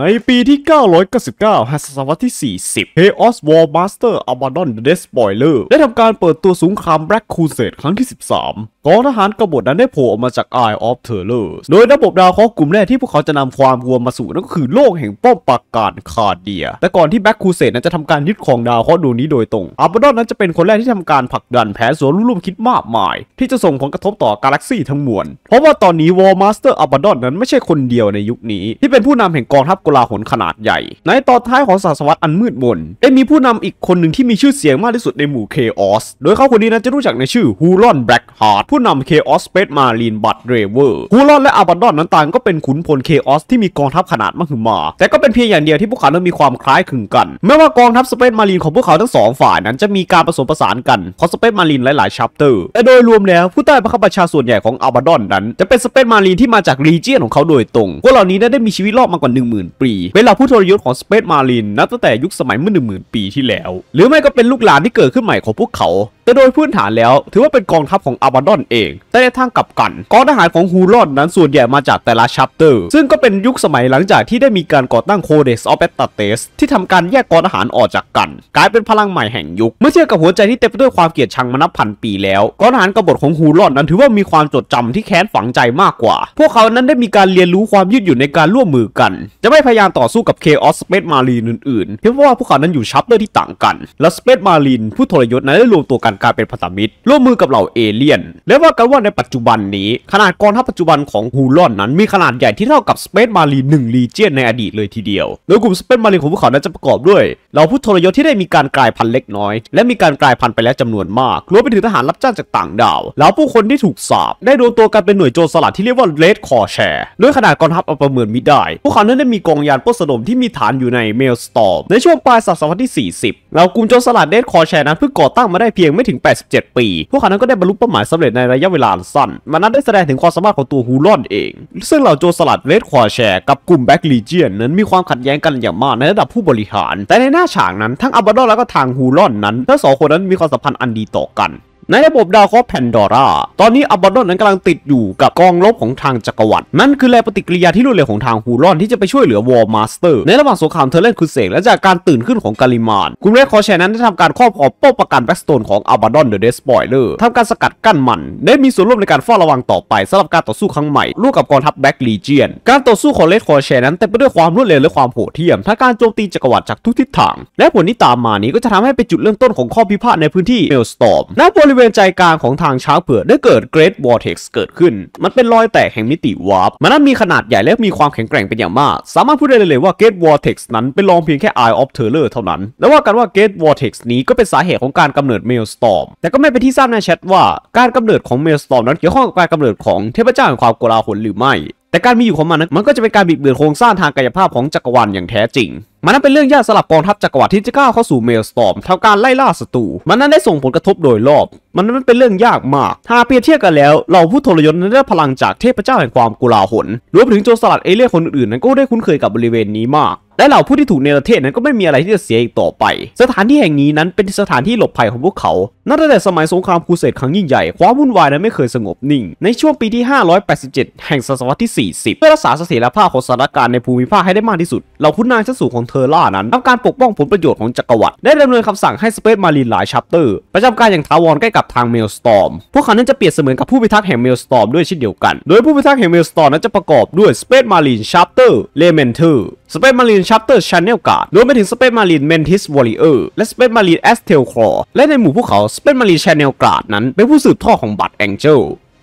ในปีที่ 999ฮัศสวรรษที่ 40 Chaos War Master Abaddon the Death Spoiler ได้ทำการเปิดตัวสูงคาม Black Crusade ครั้งที่ 13 กองทหารกบฏนั้นได้โผล่ออกมาจาก Eye of Terror โดยระบบดาวเคราะห์กลุ่มแรกที่พวกเขาจะนำความวัวมาสู่ นั่นก็คือโลกแห่งป้อมปราการคาเดีย แต่ก่อนที่ Black Crusade นั้นจะทำการยึดครองดาวเคราะห์ดวงนี้โดยตรง Abaddon นั้นจะเป็นคนแรกที่ทำการผลักดันแผนสวนร่มคิดมากมาย ที่จะส่งผลกระทบต่อกาแล็กซีทั้งมวล เพราะว่าตอนนี้ War Master Abaddon นั้นไม่ใช่คนเดียวในยุคนี้ ที่เป็นผู้นำแห่งกองทัพกลาหลขนาดใหญ่ ในตอนท้ายของศตวรรษอันมืดมนได้มีผู้นำอีกคนหนึ่งที่มีชื่อเสียงมากที่สุดในหมู่เคออสโดยเขาคนนี้นะจะรู้จักในชื่อฮูลอนแบล็กฮาร์ดผู้นำเคออสสเปซมารีนบัตเรเวอร์ฮูลอนและอาบันดอนนั้นต่างก็เป็นขุนพลเคออสที่มีกองทัพขนาดมหึมา แต่ก็เป็นเพียงอย่างเดียวที่พวกเขาจะมีความคล้ายคลึงกัน แม้ว่ากองทัพสเปซมารีนของพวกเขาทั้งสองฝ่ายนั้นจะมีการผสมผสานกันของสเปซมารีนหลายๆชัปเตอร์แต่โดยรวมแล้วผู้ใต้บังคับบัญชาส่วนใหญ่ของอาบันดอนนั้นจะเป็นสเปซมารีนที่มาจากรีเจียนของเขาโดยตรง พวกเหล่านี้ได้มีชีวิตรอดมากกว่า1 0 0 0 0ปีเป็นเหล่าผู้ทรยศของสเปซมารินนับตั้งแต่ยุคสมัยเมื่อ10,000ปีที่แล้ว หรือไม่ก็เป็นลูกหลานที่เกิดขึ้นใหม่ของพวกเขาแต่โดยพื้นฐานแล้วถือว่าเป็นกองทัพของอาบาดอนเอง แต่ในทางกลับกันกองทหารของฮูรอนนั้นส่วนใหญ่มาจากแต่ละชัปเตอร์ ซึ่งก็เป็นยุคสมัยหลังจากที่ได้มีการก่อตั้งโคเดสออฟเปตเตสที่ทำการแยกกองทหารออกจากกัน กลายเป็นพลังใหม่แห่งยุค เมื่อเทียบกับหัวใจที่เต็มไปด้วยความเกลียดชังมานับพันปีแล้วกองทหารกบฏของฮูรอนนั้นถือว่ามีความจดจำที่แค้นฝังใจมากกว่าพวกเขานั้นได้มีการเรียนรู้ความยืดหยุ่นในการร่วมมือกัน จะไม่พยายามต่อสู้กับเคออสสเปซมารีนอื่นๆ เพราะว่าพวกเขานั้นอยู่ชัปเตอร์ที่ต่างกัน และสเปซมารีนผู้ทรยศนั้นได้รวมตัวกันการเป็นพันธมิตรร่วมมือกับเหล่าเอเลี่ยน และว่ากันว่าในปัจจุบันนี้ ขนาดกองทัพปัจจุบันของฮูลอน นั้นมีขนาดใหญ่ที่เท่ากับสเปซมารีหนึ่งลีเจียนในอดีตเลยทีเดียวโดยกลุ่มสเปซมารีของพวกเขานั้นจะประกอบด้วยเหล่าผู้ทรยศที่ได้มีการกลายพันธุ์เล็กน้อย และมีการกลายพันธุ์ไปแล้วจำนวนมากรวมไปถึงทหารรับจ้างจากต่างดาว แล้วผู้คนที่ถูกสาบได้โดนตัวกันเป็นหน่วยโจรสลัดที่เรียกว่าเลดคอแชร์โดยขนาดกองทัพอัปเมินมิได้พวกเขานั้นได้มีกองยานปลนสดมที่มีฐานอยู่ในเมลสตอมในช่วงปลายศตวรรษที่40เหล่ากลุ่มโจรสลัดเลดคอแชร์นั้นเพิ่งก่อตั้งมาได้เพียงไม่ถึง 87 ปี พวกเขานั้นก็ได้บรรลุเป้าหมายสำเร็จในระยะเวลาสั้น มันนั้นได้แสดงถึงความสามารถของตัวฮูลอนเอง ซึ่งเหล่าโจสลัดเลดควอแชร์กับกลุ่มแบ็กลีเจียนนั้นมีความขัดแย้งกันอย่างมากในระดับผู้บริหาร แต่ในหน้าฉากนั้นทั้งอับบาดอและก็ทางฮูลอนนั้นทั้งสองคนนั้นมีความสัมพันธ์อันดีต่อกันในระบบดาวเคราะห์แพนดอร่า ตอนนี้อับบอนดอนนั้นกำลังติดอยู่กับกองลบของทางจักรวรรดิ นั่นคือแรงปฏิกิริยาที่รวดเร็วของทางฮูรอนที่จะไปช่วยเหลือวอร์มาสเตอร์ ในระหว่างสงครามเทเลนคือเสกและจากการตื่นขึ้นของกาลิมานกลุ่มแรกคอแชนั้นได้ทำการครอบครองป้อมประกันแบ็กสโตนของอับบอนดอนเดอะเดสปอยเลอร์ทำการสกัดกั้นมัน ได้มีส่วนร่วมในการเฝ้าระวังต่อไปสำหรับการต่อสู้ครั้งใหม่ร่วมกับกองทัพแบ็กลีเจียน การต่อสู้ของเลดคอแชนั้นเต็มไปด้วยความรวดเร็วและความโหดเหี้ยมทั้งการโจมตีจักรวรรดิจากทุกทิศทางและผลที่ตามมานี้ก็จะทำให้เป็นจุดเริ่มต้นของข้อพิพาทในพื้นที่เมลสตอมณบริริเวณใจกลางของทางช้างเผือกได้เกิดเกรดวอร์เท็กซ์เกิดขึ้น มันเป็นรอยแตกแห่งมิติวาร์ป มันนั้นมีขนาดใหญ่และมีความแข็งแกร่งเป็นอย่างมาก สามารถพูดได้เลยว่าเกรดวอร์เท็กซ์นั้น เป็นรองเพียงแค่ Eye of Terror เท่านั้น และว่ากันว่าเกรดวอร์เท็กซ์นี้ ก็เป็นสาเหตุของการกำเนิดเมลสตอมแต่ก็ไม่เป็นที่ทราบแน่ชัดว่าการกำเนิดของเมลสตอมนั้นเกี่ยวข้องกับการกำเนิดของเทพเจ้าแห่งความโกลาหลหรือไม่ แต่การมีอยู่ของมันนั้นมันก็จะเป็นการบิดเบือนโครงสร้างทางกายภาพของจักรวาลอย่างแท้จริงมันนั้นเป็นเรื่องยากสลับกองทัพจักรวรรดิที่จะก้าวเข้าสู่เมลสตอมทำการไล่ล่าศัตรูมันนั้นได้ส่งผลกระทบโดยรอบ มันนั้นเป็นเรื่องยากมาก ถ้าเปรียบเทียบกันแล้ว เราผู้ทรยศนั้นได้พลังจากเทพเจ้าแห่งความกุลาหลรวมถึงโจรสลัดเอเลี่ยนคนอื่นๆ นั้นก็ได้คุ้นเคยกับบริเวณนี้มากและเหล่าผู้ที่ถูกเนรเทศนั้นก็ไม่มีอะไรที่จะเสียอีกต่อไป สถานที่แห่งนี้นั้นเป็นสถานที่หลบภัยของพวกเขา นับตั้งแต่สมัยสงครามครูเสดครั้งยิ่งใหญ่ ความวุ่นวายนั้นไม่เคยสงบนิ่ง ในช่วงปีที่ 587 แห่งศตวรรษที่ 40เพื่อรักษาเสถียรภาพของสถานการณ์ในภูมิภาคให้ได้มากที่สุด เหล่าขุนนางชั้นสูงของเทอร่านั้นทำการปกป้องผลประโยชน์ของจักรวรรดิ ได้ดำเนินคำสั่งให้สเปซมารีนหลายชัปเตอร์ประจำการอย่างทาวรใกล้กับทางเมลสตอมพวกเขานั้นจะเปรียบเสมือนกับผู้พิทักษ์แห่งเมลสตอมด้วยเช่นเดียวกันโดยผู้พิทักษ์แห่งเมลสตอมนั้นจะประกอบด้วยสเปซมารีนชัปเตอร์เลเมนเทอร์สเปซมารีนชัปเตอร์ชานเนลการ์ดรวมไปถึงสเปซมารีนเมนทิสวอริเออร์และสเปซมารีนแอสเทลคลอและในหมู่พวกเขาสเปซมารีนชานเนลการ์ดนั้น เป็นผู้สืบทอดของบัตแองเจล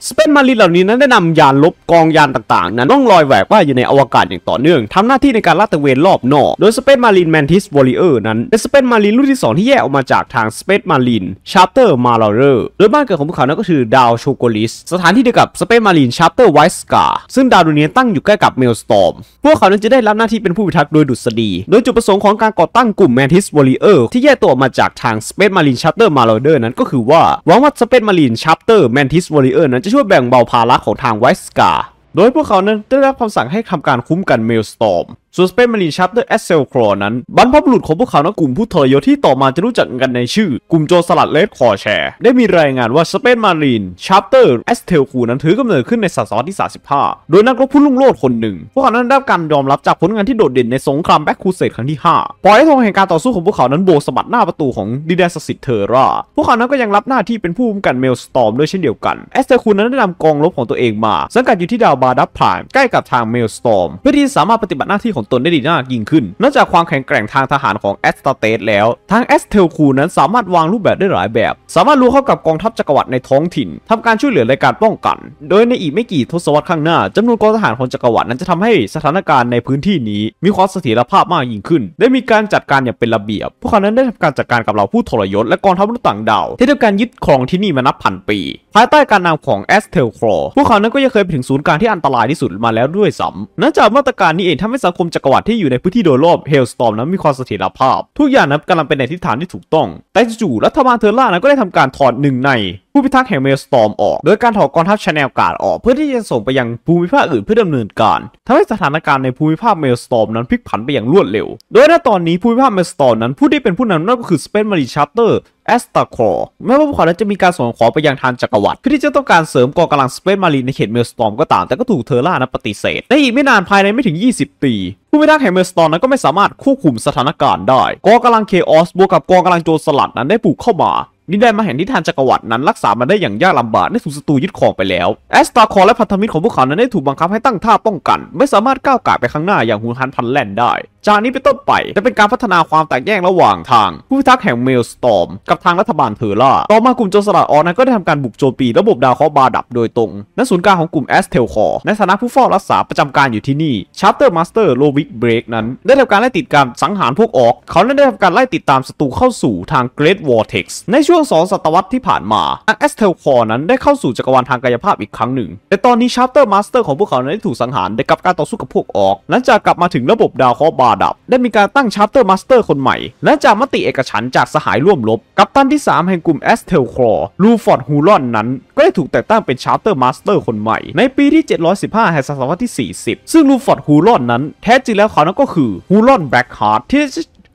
สเปนมารีนเหล่านี้นั้นได้นำยานลบกองยานต่างๆ นั้นต้องลอยแหวกว่ายอยู่ในอวกาศอย่างต่อเนื่อง ทำหน้าที่ในการลาดตระเวนรอบนอก โดยสเปนมารีนแมนทิสวอริเออร์นั้น เป็นสเปนมารีนรุ่นที่ 2 ที่แยกออกมาจากทางสเปนมารีนชาร์เตอร์มาลาเรอร์โดยบ้านเกิดของพวกเขานั้นก็คือดาวโชโกลิสสถานที่เดียวกับสเปนมารีนชาร์เตอร์ไวส์กาซึ่งดาวดวงนี้ตั้งอยู่ใกล้กับเมลสตอมพวกเขานั้นจะได้รับหน้าที่เป็นผู้พิทักษ์โดยดุษฎีโดยจุดประสงค์ของการก่อตั้งกลุ่มแมนทิสวอริเออร์ที่แยกตัวออกมาจากทางสเปนมารีนชาร์เตอร์มาลาเรอร์นั้นก็คือว่าหวังว่าสเปนมารีนชาร์เตอร์แมนทิสวอริเออร์นั้นจะช่วยแบ่งเบาภาระของทางไวสกา โดยพวกเขานั้นได้รับคำสั่งให้ทำการคุ้มกันเมลสตอมส่วนสเปนมารีชัปเตอร์แอสเซลครอนั้นบรรพบุรุษของพวกเขานะกลุ่มผู้ทรยศที่ต่อมาจะรู้จักกันในชื่อ กลุ่มโจสลัดเลดคอแชได้มีรายงานว่าสเปนมารีนชัปเตอร์แอสเทลคูนั้นถือกำเนิดขึ้นในศตวรรษที่ 35 โดยนักรบผู้ลุ่งโลดคนหนึ่ง พวกเขานั้นได้รับการยอมรับจากผลงานที่โดดเด่นในสงครามแบ็กคูเซตครั้งที่5ปล่อยให้ธงแห่งการต่อสู้ของพวกเขานั้นโบสบัดหน้าประตูของดิแดนสิทธเทอร่าพวกเขานั้นก็ยังรับหน้าที่เป็นผู้้อมกันเมลสตอมด้วยเช่นเดียวกันแอสเทลคูนั้นได้นำกองรบของตัวเองมาสังกัดอยู่ที่ดาวบาดับพานใกล้กับทางเมลสตอมเพื่อที่สามารถปฏิบัติหน้าที่ของของตนได้ดีมากยิ่งขึ้น นอกจากความแข็งแกร่งทางทหารของแอสตาเตสแล้ว ทางแอสเทลคูนั้นสามารถวางรูปแบบได้หลายแบบ สามารถรู้เข้ากับกองทัพจักรวรรดิในท้องถิ่น ทำการช่วยเหลือในการป้องกัน โดยในอีกไม่กี่ทศวรรษข้างหน้าจำนวนกองทหารของจักรวรรดินั้นจะทำให้สถานการณ์ในพื้นที่นี้ มีความเสถียรภาพมากยิ่งขึ้นได้มีการจัดการอย่างเป็นระเบียบ พวกเขานั้นได้ทำการจัดการกับเหล่าผู้ทรยศและกองทัพรุ่นต่างดาวที่ทำการยึดครองที่นี่มานับพันปี ภายใต้การนำของแอสเทลครอพวกเขานั้นก็ยังเคยไปถึงศูนย์การที่อันตรายที่สุดมาแล้วด้วยซ้ำนอกจากมาตรการนี้เองทำให้สังคมจักรวรรดิที่อยู่ในพื้นที่โดยรอบเฮลสตอมนั้นมีความเสถียรภาพ ทุกอย่างนั้นกำลังเป็นในทิศทางที่ถูกต้อง แต่จู่ๆรัฐบาลเทอร์ล่านั้นก็ได้ทำการถอดหนึ่งในผู้พิทักษ์แห่งเมลสตอร์มออก โดยการถอดกองทัพชาแนลการ์ดออก เพื่อที่จะส่งไปยังภูมิภาคอื่นเพื่อดำเนินการทำให้สถานการณ์ในภูมิภาคเมลสตอร์มนั้นพลิกผันไปอย่างรวดเร็ว โดยณตอนนี้ภูมิภาคเมลสตอร์มนั้นผู้ที่เป็นผู้นำนั่นก็คือ สเปนมารีชาร์เตอร์แอสตาคอร์แม้ว่าพวกเขาจะมีการส่งขอไปยังทางจักรวรรดิเพื่อที่จะต้องการเสริมกองกำลังสเปนมารีในเขตเมลสตอร์มก็ตามแต่ก็ถูกเทอร่านั้นปฏิเสธในอีกไม่นานภายในไม่ถึง 20ปีผู้พิทักษ์แห่งเมลสตอนนั้นก็ไม่สามารถควบคุมสถานการณ์ได้กองกำลังเคออสบวกกับกองกำลังโจรสลัดนั้นได้ปลูกเข้ามาดินแดนมาแห่งนิทานจักรวรรดินั้น รักษามันได้อย่างยากลำบากได้ถูกศัตรูยึดครองไปแล้วแอสตาคอร์และพันธมิตรของพวกเขานั้นได้ถูกบังคับให้ตั้งท่าป้องกัน ไม่สามารถก้าวก่ายไปข้างหน้าอย่างหนฮันพันแล่นได้ จากนี้เป็นต้นไปจะเป็นการพัฒนาความแตกแยกระหว่างทาง ผู้พิทักษ์แห่งเมลสตอมกับทางรัฐบาลเทอร่า ต่อมากลุ่มโจรสลัดออนั้นก็ได้ทำการบุกโจมตีระบบดาวเคราะห์บาดับโดยตรงณศูนย์กลางของกลุ่มแอสเทลคอร์ในฐานะผู้เฝ้ารักษาประจำการอยู่ที่นี่ชาร์เตอร์มาสเตอร์โลวิกเบรกนั้น ได้ทำการไล่ติดการสังหารพวกออกเขาได้ทำการไล่ติดตามศัตรูเข้าสู่ทางเกรทวอร์เท็กซ์ในช่วงวสองศตวรรษที่ผ่านมาอังเอสเทลคอนั้นได้เข้าสู่จักรวาลทางกายภาพอีกครั้งหนึ่ง แต่ตอนนี้ชาร์เตอร์มาสเตอร์ของพวกเขา นั้น ได้ถูกสังหารได้กับการต่อสู้กับพวกออกหลังจากกลับมาถึงระบบดาวเคราะห์บาดับ ได้มีการตั้งชาร์เตอร์มาสเตอร์คนใหม่ และจากมติเอกฉันจากสหายร่วมรบกับตันที่ 3 แห่งกลุ่มเอสเทลคอร์ ลูฟอร์ดฮูลอนนั้น ก็ได้ถูกแต่งตั้งเป็นชาร์เตอร์มาสเตอร์คนใหม่ในปีที่ 715แห่งศตวรรษที่ 40 ซึ่งลูฟอร์ดฮูลอนนั้นแท้จริงแล้วเขานั้นก็คือฮูลอนแบล็กฮาร์ทที่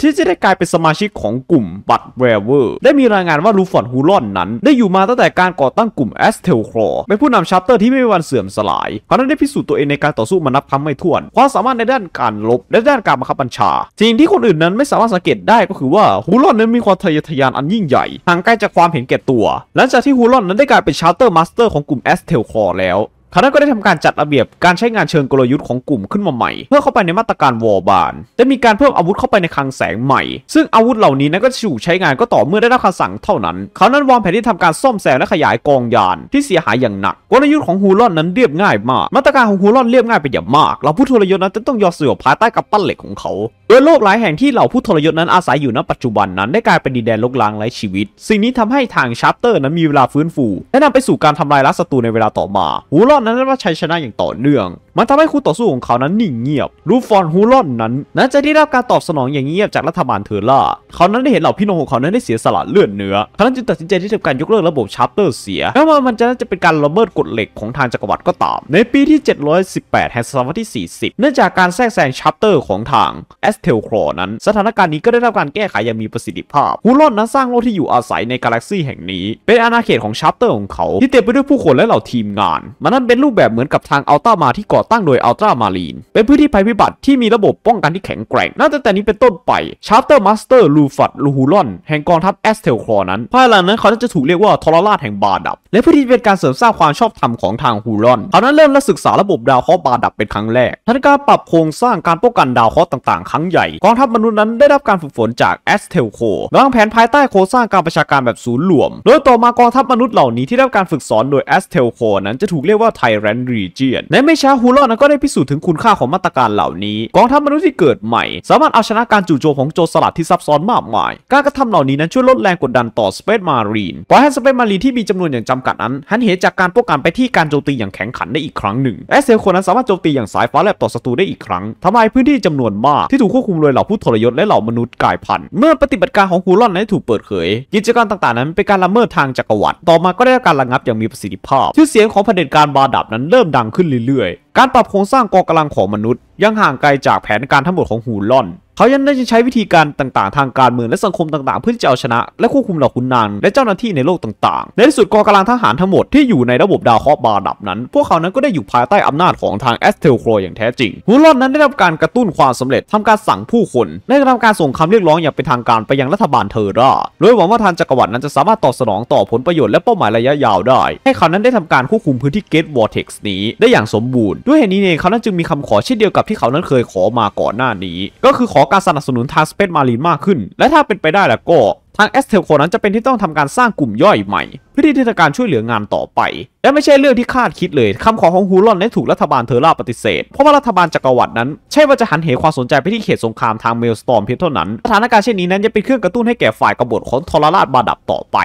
ที่จะได้กลายเป็นสมาชิกของกลุ่ม บัตเวอร์ ได้มีรายงานว่าลูฟอนฮูลอนนั้น ได้อยู่มาตั้งแต่การก่อตั้งกลุ่มแอสเทลครอเป็นผู้นำชาร์เตอร์ที่ไม่มีวันเสื่อมสลาย เพราะนนั้ได้พิสูจน์ตัวเองในการต่อสู้มานับครั้งไม่ถ้วน ความสามารถในด้านการลบ และด้านการบังคับบัญชา สิ่งที่คนอื่นนั้นไม่สามารถสังเกตได้ก็คือว่าฮูลอนนั้นมีความทะเยอทะยานอันยิ่งใหญ่ห่างไกลจากความเห็นแก่ตัว หลังจากที่ฮูลอนนั้นได้กลายเป็นชาร์เตอร์มาสเตอร์ของกลุ่มแอสเทลคอแล้วคณะก็ได้ทำการจัดระเบียบการใช้งานเชิงกลยุทธ์ของกลุ่มขึ้นมาใหม่เพื่อเข้าไปในมาตรการวอร์บานจะมีการเพิ่มอาวุธเข้าไปในคลังแสงใหม่ ซึ่งอาวุธเหล่านี้นั้นก็จะถูกใช้งานก็ต่อเมื่อได้รับคำสั่งเท่านั้นเขานั้นวางแผนที่ทำการซ่อมแซมและขยายกองยานที่เสียหายอย่างหนัก กลยุทธ์ของฮูลอนนั้นเรียบง่ายมาก มาตรการของฮูลอนเรียบง่ายไปอย่างมากเราผู้ทรยศนั้นจะต้องยอมสยบภายใต้กับปั้นเหล็กของเขาโดยโลกหลายแห่งที่เหล่าผู้ทรยศนั้นอาศัยอยู่ณปัจจุบันนั้นได้กลายเป็นดินแดนลกล้างไร้ชีวิต สิ่งนี้ทำให้ทางชาร์เตอร์นั้นมีเวลาฟื้นฟู และนำไปสู่การทำลายล้างศัตรูในเวลาต่อมาฮูลอนนั้นว่าชัยชนะอย่างต่อเนื่อง มันทำให้คู่ต่อสู้ของเขานั้นนิ่งเงียบ รูฟอนฮูลอนนั้นนั้นจะได้รับการตอบสนองอย่างเงียบจากรัฐบาลเทอร่า เขานั้นได้เห็นเหล่าพี่น้องของเขานั้นได้เสียสละเลือดเนื้อเขานั้นจึงตัดสินใจที่จะการยกเลิกระบบชาร์เตอร์เสียแม้ว่ามันจะนจะเป็นการละเมิดกฎเหล็กของทางจักรวรรดิก็ตาม ในปีที่ 718แห่งศตวรรษที่40 เนื่องจากการแทรกแซงชาร์เตอร์ของทางแอสเทลครอนั้น สถานการณ์นี้ก็ได้รับการแก้ไขอย่างมีประสิทธิภาพ ฮูลอนนั้นสร้างโลกที่อยู่อาศัยในกาแล็กซีแห่งนี้เป็นอาณาเขตของชาร์เตอร์ของเขา ที่เต็มไปด้วยผู้คนและเหล่าทีมงานมันนั้นเป็นรูปแบบเหมือนกับทางอัลตรามาที่ก่อตั้งโดยอัลตรามารีน เป็นพื้นที่ภัยพิบัติที่มีระบบป้องกันที่แข็งแกร่งน่าจะแต่นี้เป็นต้นไป ชาร์เตอร์มาสเตอร์ลูฟัดลูฮูลอน แห่งกองทัพแอสเทลครอนั้น ภายหลังนั้นเขาจะถูกเรียกว่า ทอรราชแห่งบาดับ และเพื่อที่เป็นการเสริมสร้างความชอบธรรมของทางฮูลอน เขานั้นเริ่มและศึกษาระบบดาวเคราะห์บาดับเป็นครั้งแรกทัานการปรับโครงสร้างการป้องกันดาวเคราะห์ต่างๆครั้งใหญ่ กองทัพมนุษย์นั้นได้รับการฝึกฝนจากแอสเทลโควางแผนภายใต้โครงสร้างการประชาการแบบศูนย์รวมโดยต่อมากองทัพมนุษย์เหล่านี้ที่ได้รับการฝึกสอนโดยแอสเทลโคนั้นจะถูกเรียกว่าไทแรนด์รีเจียนในไม่ช้าฮูลอนก็ได้พิสูจน์ถึงคุณค่าของมาตรการเหล่านี้ กองทัพมนุษย์ที่เกิดใหม่ สามารถเอาชนะการจู่โจมของโจรสลัดที่ซับซ้อนมากมาย การกระทำเหล่านี้นั้นช่วยลดแรงกดดันต่อสเปซมารีนปล่อยให้สเปซมารีนที่มีจำนวนอย่างจำกัดนั้น หันเหจากการป้องกันไปที่การโจมตีอย่างแข็งขันได้อีกครั้งหนึ่งและเซลคนนั้นสามารถโจมตีอย่างสายฟ้าแลบต่อศัตรูได้อีกครั้งทำลายพื้นที่จำนวนมากที่ถูกควบคุมโดยเหล่าผู้ทรยศและเหล่ามนุษย์กายพันธุ์เมื่อ ปฏิบัติการของฮูลอนนั้นถูกเปิดเผยกิจการต่างๆนั้นเป็นการละเมิดทางจักรวรรดิต่อมาก็ได้รับการระงับอย่างมีประสิทธิภาพชื่อเสียงของเผด็จการบาดับนั้นเริ่มดังขึ้นเรื่อยการปรับโครงสร้างกองกำลังของมนุษย์ ยังห่างไกลจากแผนการทั้งหมดของฮูลอน เขายังได้ใช้วิธีการต่างๆ ทางการเมืองและสังคมต่างๆเพื่อที่จะเอาชนะและควบคุมเหล่าขุนนางและเจ้าหน้าที่ในโลกต่างๆในที่สุดกองกำลังทหารทั้งหมดที่อยู่ในระบบดาวเคราะห์บาดับนั้น พวกเขานั้นก็ได้อยู่ภายใต้อำนาจของทางแอสเทลโครอย่างแท้จริงฮูลอนนั้นได้รับการกระตุ้นความสำเร็จทำการสั่งผู้คน ได้ทำการส่งคำเรียกร้องอย่างเป็นทางการไปยังรัฐบาลเทอร่าโดยหวังว่าทางจักรวรรดินั้นจะสามารถตอบสนองต่อผลประโยชน์และเป้าหมายระยะยาวได้ ให้เขานั้นได้ทำการควบคุมพื้นที่เกตวอร์เท็กซ์นี้ได้อย่างสมบูรณ์ด้วยเหตุนี้เองเขานั้นจึงมีคำขอเช่นเดียวกับที่เขานั้นเคยขอมาก่อนหน้านี้ ก็คือขอการสนับสนุนทางสเปซมารีนมากขึ้น และถ้าเป็นไปได้แล้วก็ ทางเอสเทลโคนั้นจะเป็นที่ต้องทำการสร้างกลุ่มย่อยใหม่ เพื่อที่จะการช่วยเหลืองานต่อไป และไม่ใช่เรื่องที่คาดคิดเลยคำขอของฮูลอนได้ถูกรัฐบาลเทอร่าปฏิเสธเพราะว่ารัฐบาลจักรวรรดินั้นใช่ว่าจะหันเหความสนใจไปที่เขตสงครามทางเมลสตอมเพียงเท่านั้นสถานการณ์เช่นนี้นั้นจะเป็นเครื่องกระตุ้นให้แก่ฝ่ายกบฏของทรราชบาดับต่อไป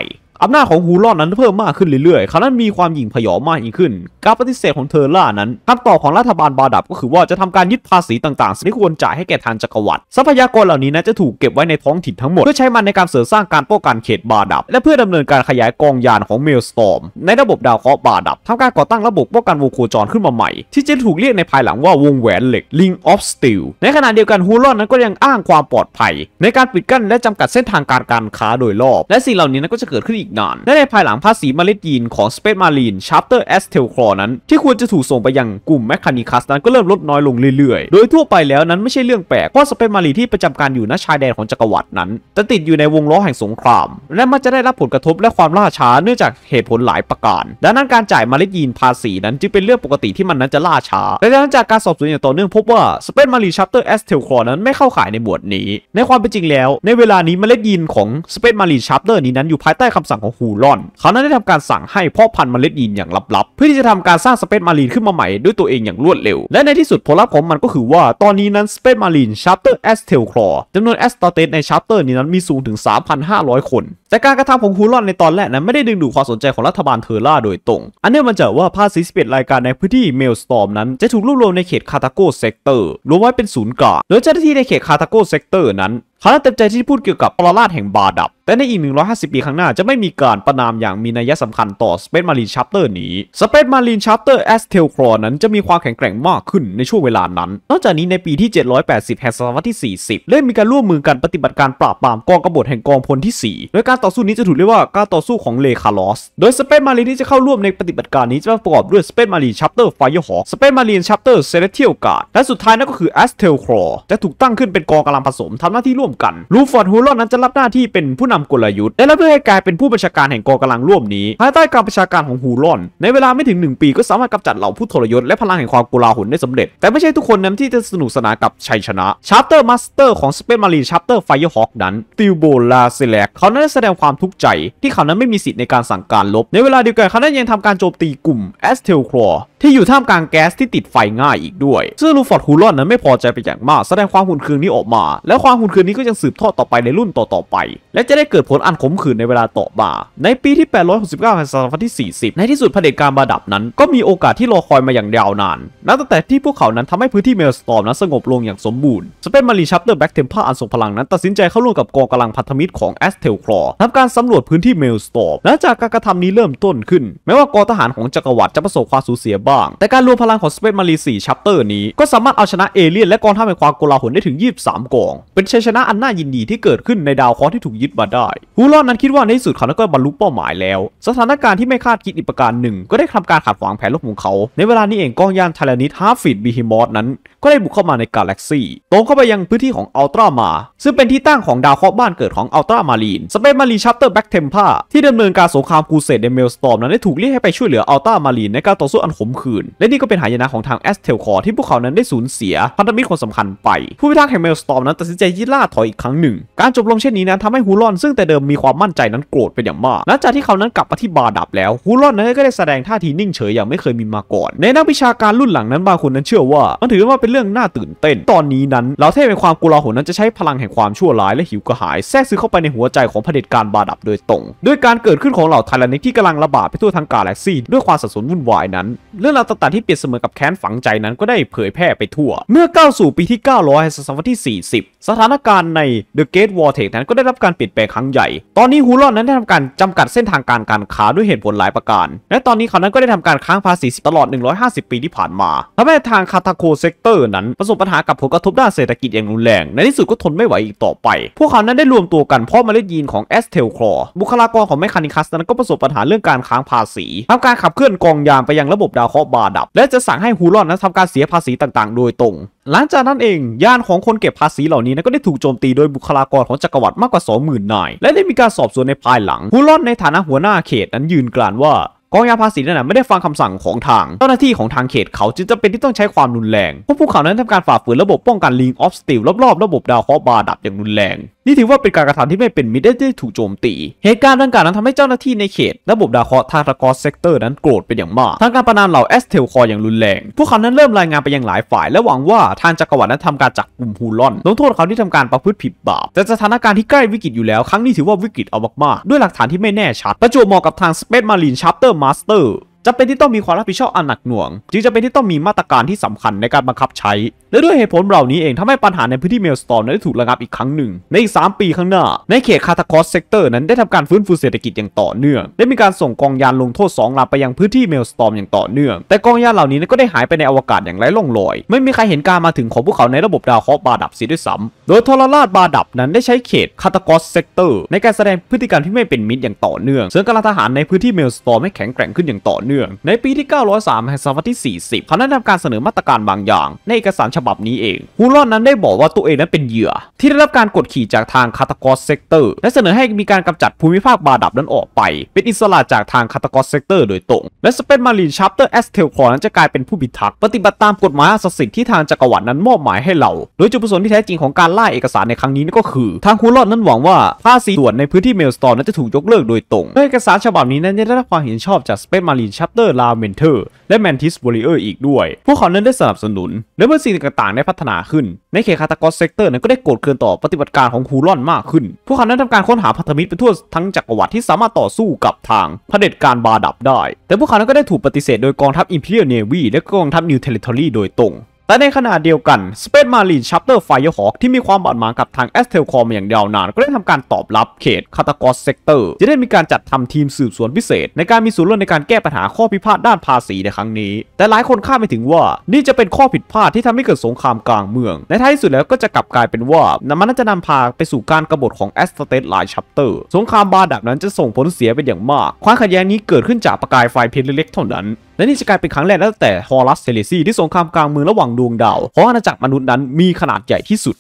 อำนาจของฮูรอนนั้นเพิ่มมากขึ้นเรื่อยๆครานั้นมีความหยิ่งผยองมากยิ่งขึ้น การปฏิเสธของเทอร์ล่านั้น คำตอบของรัฐบาลบาดับก็คือว่าจะทำการยึดภาษีต่างๆที่ควรจ่ายให้แก่ทางจักรวรรดิ ทรัพยากรเหล่านี้นะจะถูกเก็บไว้ในท้องถิ่นทั้งหมด เพื่อใช้มันในการเสริมสร้างการป้องกันเขตบาดับ และเพื่อดำเนินการขยายกองยานของเมลสตอมในระบบดาวเคราะห์บาดับทำการก่อตั้งระบบป้องกันวงโคจรขึ้นมาใหม่ ที่จะถูกเรียกในภายหลังว่าวงแหวนเหล็ก Ring of Steel ในขณะเดียวกันฮูรอนนั้นก็ยังอ้างความปลอดภัย ในการปิดกั้นและจำกัดเส้นทางการการค้าโดยรอบ และสิ่งเหล่านี้นั้นก็จะเกิดขึ้นอีกนานและในภายหลังภาษีเมล็ดยีนของ Space Marine Chapter S t e l c r นั้นที่ควรจะถูกส่งไปยังกลุ่มแมคคานิคัสนั้นก็เริ่มลดน้อยลงเรื่อยๆ โดยทั่วไปแล้วนั้นไม่ใช่เรื่องแปลก เพราะ Space Marine ที่ประจำการอยู่ณชายแดนของจักรวรรดินั้น จะติดอยู่ในวงล้อแห่งสงคราม และมันจะได้รับผลกระทบและความล่าช้าเนื่องจากเหตุผลหลายประการ ดังนั้นการจ่ายเมล็ดยีนภาษีนั้นจึงเป็นเรื่องปกติที่มันนั้นจะล่าช้าและดังนั้นจากการสอบสวนอย่างต่อเนื่องพบว่า Space Marine Chapter S t e l c r นั้นไม่เข้าข่ายในหมวดนี้ ในความเป็นจริงแล้ว ในเวลานี้เมล็ดยีนของ Space Marine Chapter นี้นั้นอยู่ภายใต้คำสั่งของฮูรอนเขานั้นได้ทำการสั่งให้พ่อพันธุ์เมล็ดยีนอย่างลับ ๆ เพื่อที่จะทำการสร้างสเปซมารีนขึ้นมาใหม่ด้วยตัวเองอย่างรวดเร็ว และในที่สุดผลลัพธ์ของมันก็คือว่าตอนนี้นั้นสเปซมารีนชาร์เตอร์แอสเทลคลอจำนวนแอสตาเตสในชาร์เตอร์นี้นั้นมีสูงถึง 3,500 คน แต่การกระทำของฮูรอนในตอนแรกนั้นไม่ได้ดึงดูดความสนใจของรัฐบาลเทอร่าโดยตรง อันเนื่องมาจากว่าภาคปซรายการในพื้นที่เมลสตอมนั้นจะถูกรวบรวมในเขตคาตาโกเซกเตอร์รวมไว้เป็นศูนย์กลางโดยเจ้าหน้าที่ในเขตคาตาโกเซกเตอร์นั้นเขาต็มใจที่พูดเกี่ยวกับปรลาดแห่งบาดับแต่ในอีก 150 ปีข้างหน้าจะไม่มีการประนามอย่างมีนัยสำคัญต่อสเปซมารีนช e Chapter นี้ Space Marine c เตอร์แอสเทลครอนนั้นจะมีความแข็งแกร่งมากขึ้นในช่วงเวลานั้น นอกจากนี้ในปีที่ 780แห่งศตวรรษที่ 40เริ่มมีการร่วมมือกันปฏิบัติการปราบปรามกองกบฏแห่งกองพลที่ 4 โดยการต่อสู้นี้จะถูกเรียกว่า การต่อสู้ของเลคาลอส โดยสเปซมารีนที่จะเข้าร่วมในปฏิบัติการนี้จะประกอบด้วยสเปซมารีนช e Chapter f i r อ h a w k Space Marine Chapter Celestial g u และสุดท้ายนั่นก็คือแ a s t e l c r o จะถูกตั้งขึ้นเป็นกองกำลังผสมทำหน้าที่ร่วมกันลูฟอร์ดฮูลนั้นจะรับหน้าที่เป็นผู้นนำกลยุทธ์ได้รับเลือกให้กลายเป็นผู้บัญชาการแห่งกองกำลังร่วมนี้ ภายใต้การประชาการของฮูรอน ในเวลาไม่ถึง 1 ปีก็สามารถกำจัดเหล่าผู้ทรยศ และพลังแห่งความกลาหลได้สำเร็จ แต่ไม่ใช่ทุกคนนั้นที่จะสนุกสนานกับชัยชนะชาร์เตอร์มาสเตอร์ของสเปนมารีชาร์เตอร์ไฟเอร์ฮอคนั้นติวโบลาเซเลกเขานั้นแสดงความทุกข์ใจ ที่เขานั้นไม่มีสิทธิ์ในการสั่งการลบในเวลาเดียวกันเขานั้นยังทำการโจมตีกลุ่มแอสเทลครอที่อยู่ท่ามกลางแก๊สที่ติดไฟง่ายอีกด้วยซึ่งลูฟอร์ดฮูลอนนั้นไม่พอใจไปอย่างมาก แสดงความหุ่นเคืองนี้ออกมา แล้วความหุ่นเคืองนี้ก็ยังสืบทอดต่อไปในรุ่นต่อๆไป และจะได้เกิดผลอันขมขื่นในเวลาต่อมาในปีที่ 869แหงศตวรรษที่ 40 ในที่สุดเผด็จการบาดับนั้น ก็มีโอกาสที่รอคอยมาอย่างยาวนานนับตั้งแต่ที่พวกเขานั้นทำให้พื้นที่เมลสตอมนั้นสงบลงอย่างสมบูรณ์สเปนมารีชัปเตอร์แบ็กเทมเพอร์อันทรงพลังนั้นตัดสินใจเข้าร่วมกับกองกำลังพันธมิตรของแอสเทลคลอทำการสำรวจพื้นที่เมลสตอมและจากการกระทำนี้เริ่มต้นขึ้นแม้ว่ากองทหารของจักรวรรดิจะประสบความสูญเสียบ้างแต่การรวมพลังของสเปซมารีสี่ชัปเตอร์นี้ ก็สามารถเอาชนะเอเลี่ยนและกองทัพแห่งความโกลาหลได้ถึง 23กอง เป็นชัยชนะอันน่ายินดีที่เกิดขึ้นในดาวเคราะห์ที่ถูกยึดมาได้ฮูลอนนั้นคิดว่าในที่สุดเขาก็บรรลุเป้าหมายแล้ว สถานการณ์ที่ไม่คาดคิดอีกประการหนึ่ง ก็ได้ทำการขัดขวางแผนลบของเขา ในเวลานี้เองกองยานไทลานิทฮาร์ฟิดบีฮิมอสนั้น ก็ได้บุกเข้ามาในกาแล็กซี่ตรงเข้าไปยังพื้นที่ของอัลตรามาซึ่งเป็นที่ตั้งของดาวเคราะห์บ้านเกิดของอัลตรามารีนสเปซมารีชัปเตอร์แบ็กเทมพาที่ดำเนินการสงครามกูเซตในเมลสตอมนั้นได้ถูกเรียกให้ไปช่วยเหลืออัลตรามารีนในการต่อสู้อันขมขคืนและนี่ก็เป็นหายนะของทางแอสเทลคอที่พวกเขานั้นได้สูญเสียพันธมิตรคนสำคัญไปผู้พิทักษ์แห่งเมลสตอมนั้นตัดสินใจย่งล่าถอยอีกครั้งหนึ่ง การจบลงเช่นนี้นั้นทำให้ฮูลอน ซึ่งแต่เดิมมีความมั่นใจนั้นโกรธเป็นอย่างมากหลังจากที่เขานั้นกลับมาที่บาดับแล้วฮูลอนนั้นก็ได้แสดงท่าทีนิ่งเฉยอย่างไม่เคยมีมาก่อน ในนักวิชาการรุ่นหลังนั้นบางคนนั้นเชื่อว่ามันถือว่าเป็นเรื่องน่าตื่นเต้นตอนนี้นั้นเราเทพในความกลัวหลนั้นจะใช้พลังแห่งความชั่วร้าย และหิวกระหายแทรกซึมเข้าไปในหัวใจของเผด็จการบาดับโดยตรง ด้วยการเกิดขึ้นของเหล่าไทลนิกที่กำลังระบาดไปทั่วทั้งกาแล็กซี่ด้วยความสับสนวุ่นวายนั้นเื่องราวต่างๆที่เปรียบเสมือกับแค้นฝังใจนั้นก็ได้เผยแพร่ไปทั่ว เมื่อก้าวสู่ปีที่ 900ศตวรรษที่ 40 สถานการณ์ใน The Gate War t e c h นั้นก็ได้รับการเปลี่ยนแปลงครั้งใหญ่ ตอนนี้ฮูลอนนั้นได้ทำการจำกัดเส้นทางการการค้าด้วยเหตุผลหลายประการ และตอนนี้เขานั้นก็ได้ทำการค้างภาษี ตลอด 150 ปีที่ผ่านมาทำให้ทางคาทาโคเซกเตอร์นั้นประสบปัญหากับผลกระทบด้านเศรษฐกิจอย่างรุนแรงในที่สุดก็ทนไม่ไหวอีกต่อไปพวกเขานั้นได้รวมตัวกันเพราะเมล็ดยีนของแอสเทลคลอบุคลากรของแมคคานิคัสนั้นก็ประสบปัญหาเรื่องการค้างภาษีทำการขับเคลื่อนกองยามไปยังระบบดาวเคราะบาดับและจะสั่งให้ฮูรอนนั้นทำการเสียภาษีต่างๆ โดยตรง หลังจากนั้นเองญานของคนเก็บภาษีเหล่านี้นก็ได้ถูกโจมตีโดยบุคลากรของจักรวรรดิมากกว่า 20,000 นาย และได้มีการสอบสวนในภายหลัง ฮูรอนในฐานะหัวหน้าเขตนั้นยืนกรานว่า กองยาภาษีนั้นไม่ได้ฟังคำสั่งของทางเจ้าหน้าที่ของทางเขตเขาจึงจำเป็นที่ต้องใช้ความรุนแรง พวกพวกเขานั้นทำการฝ่าฝืนระบบป้องกันลิงออฟสติลรอบๆระบบดาวเคราะห์บาดับ อย่างรุนแรงนี่ถือว่าเป็นการกระทำที่ไม่เป็นมิตรได้ถูกโจมตี เหตุการณ์ดังกล่าวนั้นทำให้เจ้าหน้าที่ในเขต ระบบดาคอทาร์กอสเซกเตอร์นั้นโกรธเป็นอย่างมาก ทางการประนามเหล่าเอสเทลคออย่างรุนแรง พวกเขานั้นเริ่มรายงานไปยังหลายฝ่ายและหวังว่าทางจักรวรรดินั้นทำการจับกลุ่มฮูลอนลงโทษเขาที่ทำการประพฤติผิดบาป แต่สถานการณ์ที่ใกล้วิกฤตอยู่แล้วครั้งนี้ถือว่าวิกฤตเอามากๆด้วยหลักฐานที่ไม่แน่ชัดประจวบเหมาะกับทางสเปซมารีนชัปเตอร์มาสเตอร์จำเป็นที่ต้องมีความรับผิดชอบอันหนักหน่วงจึงจะเป็นที่ต้องมีมาตรการที่สำคัญในการบังคับใช้ และด้วยเหตุผลเหล่านี้เองทำให้ปัญหาในพื้นที่เมลสตอร์นั้นได้ถูกระงับอีกครั้งหนึ่งในอีก3ปีข้างหน้า ในเขตคาตาคอสเซกเตอร์นั้น ได้ทำการฟื้นฟูเศรษฐกิจอย่างต่อเนื่อง ได้มีการส่งกองยานลงโทษ 2ลำไปยังพื้นที่เมลสตอร์อย่างต่อเนื่องแต่กองยานเหล่านี้ก็ได้หายไปในอวกาศอย่างไร้ร่องรอย ไม่มีใครเห็นการมาถึงของพวกเขาในระบบดาวเคราะห์บาดับซีด้วยซ้ำโดยทรราชบาดับนั้นได้ใช้เขตคาตาคอสเซกเตอร์ในการแสดงพฤติกรรมที่ไม่เป็นมิตร อย่างต่อเนื่องเสริมกำลังทหารในพื้นที่เมลสตอร์ให้แข็งแกร่งขึ้นอย่างต่อเนื่องเนื่องในปีที่ 903 แห่งศตวรรษที่ 40เขาได้ทำการเสนอมาตรการบางอย่าง ในเอกสารฉบับนี้เองฮูลอนนั้นได้บอกว่าตัวเองนั้นเป็นเหยื่อ ที่ได้รับการกดขี่จากทางคาตากรเซกเตอร์และเสนอให้มีการกำจัดภูมิภาคบาดับนั้นออกไป เป็นอิสระจากทางคาตากรเซกเตอร์โดยตรง และสเปนมารีนชัปเตอร์แอสเทลคอร์นั้นจะกลายเป็นผู้บิทักปฏิบัติตามกฎหมายอาศสิทธิ์ที่ทางจักรวรรดินั้นมอบหมายให้เราโดยจุดประสงค์ที่แท้จริงของการล่าเอกสารในครั้งนี้นั่นก็คือ ทางฮูลอนนั้นหวังว่าภาษีส่วนในพื้นที่เมลสตอร์นั้นจะถูกยกเลิกโดยตรงเอกสารฉบับนี้นั้นได้รับความเห็นชอบจากสเปนมารีนชชัตเตอร์ลาเมนเทอร์และแมนทิสวอริเออร์อีกด้วย พวกเขานั้นได้สนับสนุน และเมื่อสิ่งต่างๆได้พัฒนาขึ้น ในเขตคาตากอสเซกเตอร์นั้นก็ได้โกรธเคืองต่อปฏิบัติการของฮูรอนมากขึ้น พวกเขานั้นทำการค้นหาพันธมิตรไปทั่ว ทั้งจักรวรรดิที่สามารถต่อสู้กับทางเผด็จการบาดับได้ แต่พวกเขานั้นก็ได้ถูกปฏิเสธโดยกองทัพอิมพีเรียลเนวีและกองทัพนิวเทเลทอรี่โดยตรงแต่ในขณะเดียวกัน Space Marine Chapter Firehawk ที่มีความบาดหมางกับทาง a s t e l c o m มอย่างยาวนาน ก็ได้ทำการตอบรับเขตคาตากรเซกเตอร์จะได้มีการจัดทำทีมสืบสวนพิเศษ ในการมีส่วนร่วมในการแก้ปัญหาข้อพิพาทด้านภาษีในครั้งนี้ แต่หลายคนคาดไม่ถึงว่านี่จะเป็นข้อผิดพลาดที่ทำให้เกิดสงครามกลางเมืองในท้ายสุดแล้วก็จะกลับกลายเป็นว่ามันน่าจะนำพาไปสู่การกบฏของ a s t e l หลาย Chapter สงครามบาดับนั้นจะส่งผลเสียเป็นอย่างมาก ความขัดแย้งนี้เกิดขึ้นจากประกายไฟเพียงเล็กๆเท่านั้นและนี่จะกลายเป็นครั้งแรกตั้งแต่ฮอรัสเทเลซีที่สงครามกลางเมืองระหว่างดวงดาว เพราะอาณาจักรมนุษย์นั้นมีขนาดใหญ่ที่สุด